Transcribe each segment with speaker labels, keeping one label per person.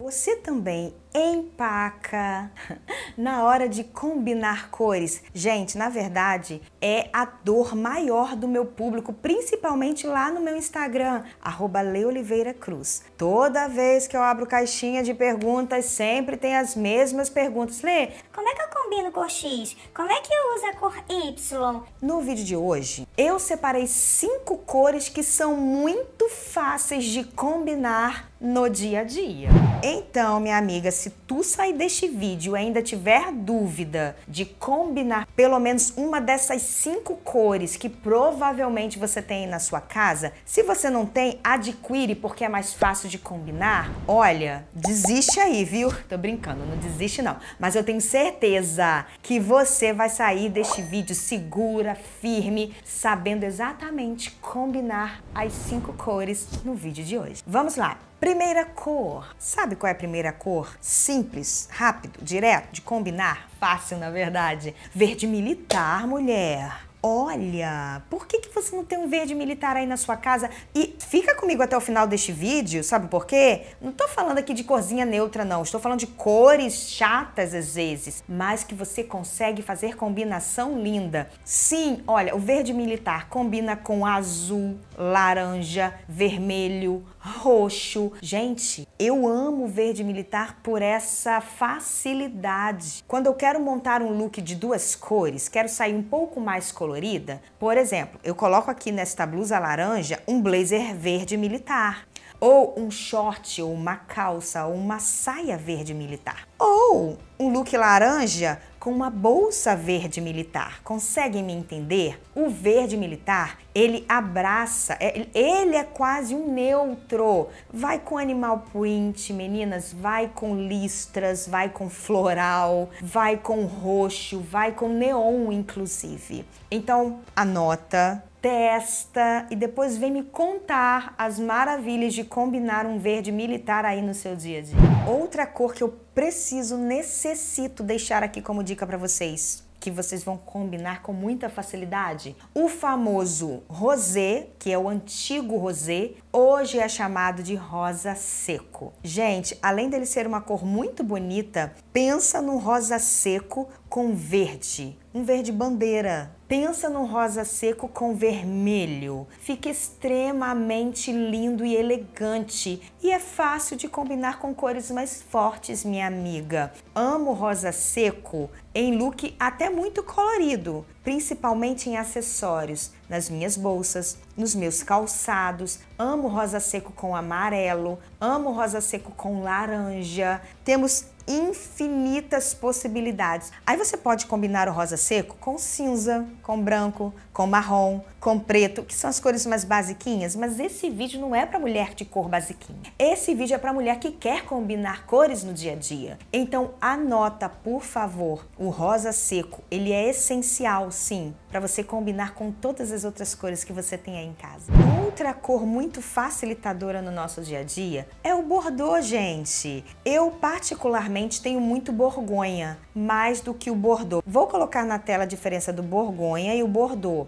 Speaker 1: Você também empaca na hora de combinar cores. Gente, na verdade, é a dor maior do meu público, principalmente lá no meu Instagram, arroba Cruz. Toda vez que eu abro caixinha de perguntas, sempre tem as mesmas perguntas. Lê, como é que eu combina cor X? Como é que eu uso a cor Y? No vídeo de hoje, eu separei cinco cores que são muito fáceis de combinar no dia a dia. Então, minha amiga, se tu sair deste vídeo e ainda tiver dúvida de combinar pelo menos uma dessas cinco cores que provavelmente você tem na sua casa, se você não tem, adquire porque é mais fácil de combinar. Olha, desiste aí, viu? Tô brincando, não desiste não. Mas eu tenho certeza certeza que você vai sair deste vídeo segura, firme, sabendo exatamente combinar as cinco cores no vídeo de hoje. Vamos lá! Primeira cor. Sabe qual é a primeira cor? Simples, rápido, direto, de combinar? Fácil, na verdade. Verde militar, mulher. Olha, por que, que você não tem um verde militar aí na sua casa? E fica comigo até o final deste vídeo, sabe por quê? Não estou falando aqui de corzinha neutra, não. Estou falando de cores chatas às vezes, mas que você consegue fazer combinação linda. Sim, olha, o verde militar combina com azul, laranja, vermelho, roxo. Gente, eu amo verde militar por essa facilidade. Quando eu quero montar um look de duas cores, quero sair um pouco mais colorida, por exemplo, eu coloco aqui nesta blusa laranja um blazer verde militar ou um short, ou uma calça, ou uma saia verde militar. Ou um look laranja com uma bolsa verde militar. Conseguem me entender? O verde militar, ele abraça, é, ele é quase um neutro. Vai com animal print, meninas, vai com listras, vai com floral, vai com roxo, vai com neon, inclusive. Então, anota, testa e depois vem me contar as maravilhas de combinar um verde militar aí no seu dia a dia. Outra cor que eu preciso, necessito deixar aqui como dica para vocês, que vocês vão combinar com muita facilidade, o famoso rosé, que é o antigo rosé, hoje é chamado de rosa seco. Gente, além dele ser uma cor muito bonita, pensa no rosa seco com verde um verde bandeira. Pensa num rosa seco com vermelho. Fica extremamente lindo e elegante. E é fácil de combinar com cores mais fortes, minha amiga. Amo rosa seco em look até muito colorido, principalmente em acessórios, nas minhas bolsas, nos meus calçados. Amo rosa seco com amarelo, amo rosa seco com laranja. Temos infinitas possibilidades. Aí você pode combinar o rosa seco com cinza, com branco, com marrom, com preto, que são as cores mais basiquinhas, mas esse vídeo não é para mulher de cor basiquinha. Esse vídeo é para mulher que quer combinar cores no dia a dia. Então anota, por favor, o rosa seco. Ele é essencial, sim, para você combinar com todas as outras cores que você tem aí em casa. Outra cor muito facilitadora no nosso dia a dia é o bordô, gente. Eu particularmente tenho muito borgonha, mais do que o bordô. Vou colocar na tela a diferença do borgonha e o bordô.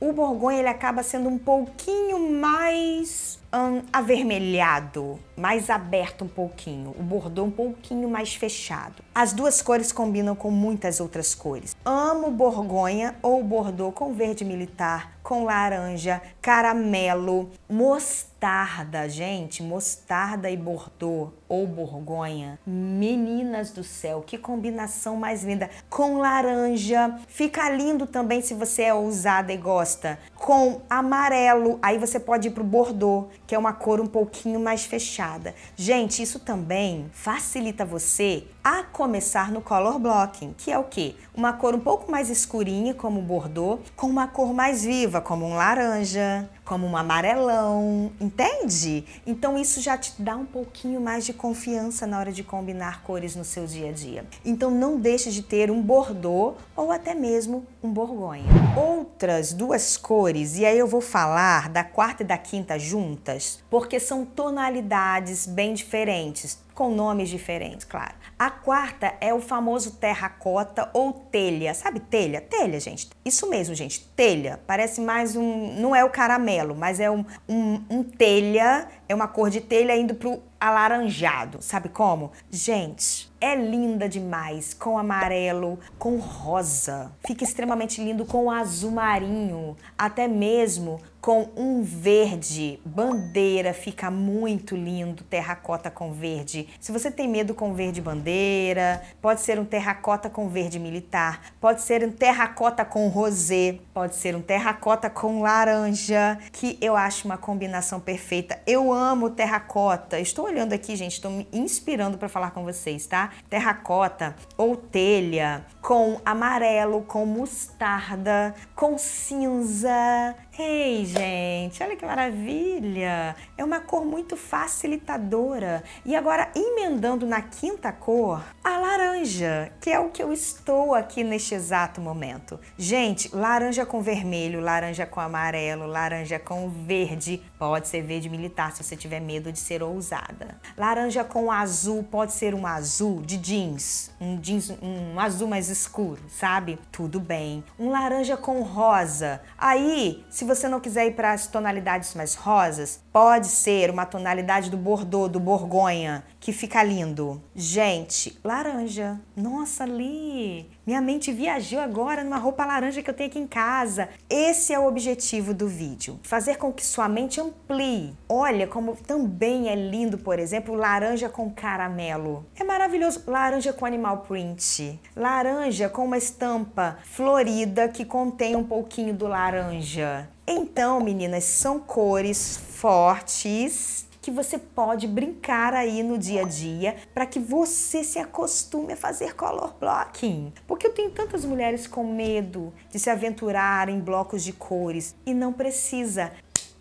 Speaker 1: o Borgonha ele acaba sendo um pouquinho mais hum, avermelhado, mais aberto um pouquinho, o Bordeaux um pouquinho mais fechado. As duas cores combinam com muitas outras cores. Amo Borgonha ou Bordeaux com verde militar, com laranja, caramelo, mostarda, gente, mostarda e Bordeaux ou Borgonha. Meninas do céu, que combinação mais linda! Com laranja, fica lindo também se você é ousada e gosta gosta, com amarelo, aí você pode ir pro bordô, que é uma cor um pouquinho mais fechada. Gente, isso também facilita você a começar no color blocking, que é o quê? Uma cor um pouco mais escurinha, como o bordô, com uma cor mais viva, como um laranja, como um amarelão, entende? Então isso já te dá um pouquinho mais de confiança na hora de combinar cores no seu dia a dia. Então não deixe de ter um bordô ou até mesmo um borgonha. Outras duas cores, e aí eu vou falar da quarta e da quinta juntas, porque são tonalidades bem diferentes com nomes diferentes, claro. A quarta é o famoso terracota ou telha. Sabe telha? Telha, gente. Isso mesmo, gente. Telha. Parece mais um. Não é o caramelo, mas é um, um, um telha. É uma cor de telha indo pro alaranjado. Sabe como? Gente, é linda demais, com amarelo, com rosa. Fica extremamente lindo com azul marinho, até mesmo com um verde. Bandeira fica muito lindo, terracota com verde. Se você tem medo com verde bandeira, pode ser um terracota com verde militar, pode ser um terracota com rosé, pode ser um terracota com laranja, que eu acho uma combinação perfeita. Eu amo terracota. Estou olhando aqui, gente, estou me inspirando para falar com vocês, tá? Terracota ou telha com amarelo, com mostarda, com cinza. Ei, gente, olha que maravilha! É uma cor muito facilitadora. E agora, emendando na quinta cor, a laranja, que é o que eu estou aqui neste exato momento. Gente, laranja com vermelho, laranja com amarelo, laranja com verde, Pode ser verde militar se você tiver medo de ser ousada. Laranja com azul pode ser um azul de jeans, um jeans, um azul mais escuro, sabe? Tudo bem. Um laranja com rosa. Aí, se você não quiser ir para as tonalidades mais rosas, pode ser uma tonalidade do bordeaux, do borgonha que fica lindo? Gente, laranja. Nossa, ali! Minha mente viajou agora numa roupa laranja que eu tenho aqui em casa. Esse é o objetivo do vídeo: fazer com que sua mente amplie. Olha como também é lindo, por exemplo, laranja com caramelo. É maravilhoso. Laranja com animal print. Laranja com uma estampa florida que contém um pouquinho do laranja. Então, meninas, são cores fortes que você pode brincar aí no dia a dia para que você se acostume a fazer color blocking. Porque eu tenho tantas mulheres com medo de se aventurar em blocos de cores e não precisa.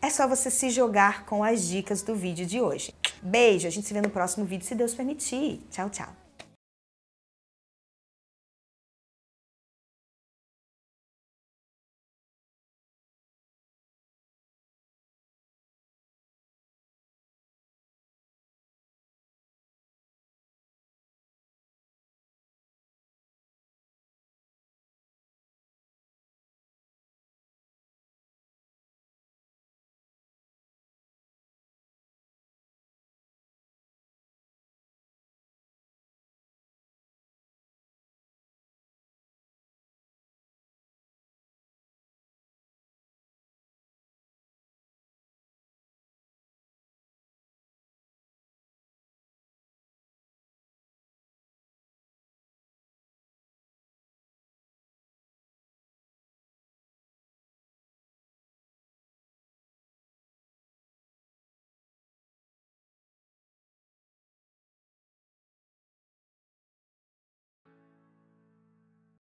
Speaker 1: É só você se jogar com as dicas do vídeo de hoje. Beijo, a gente se vê no próximo vídeo, se Deus permitir. Tchau, tchau.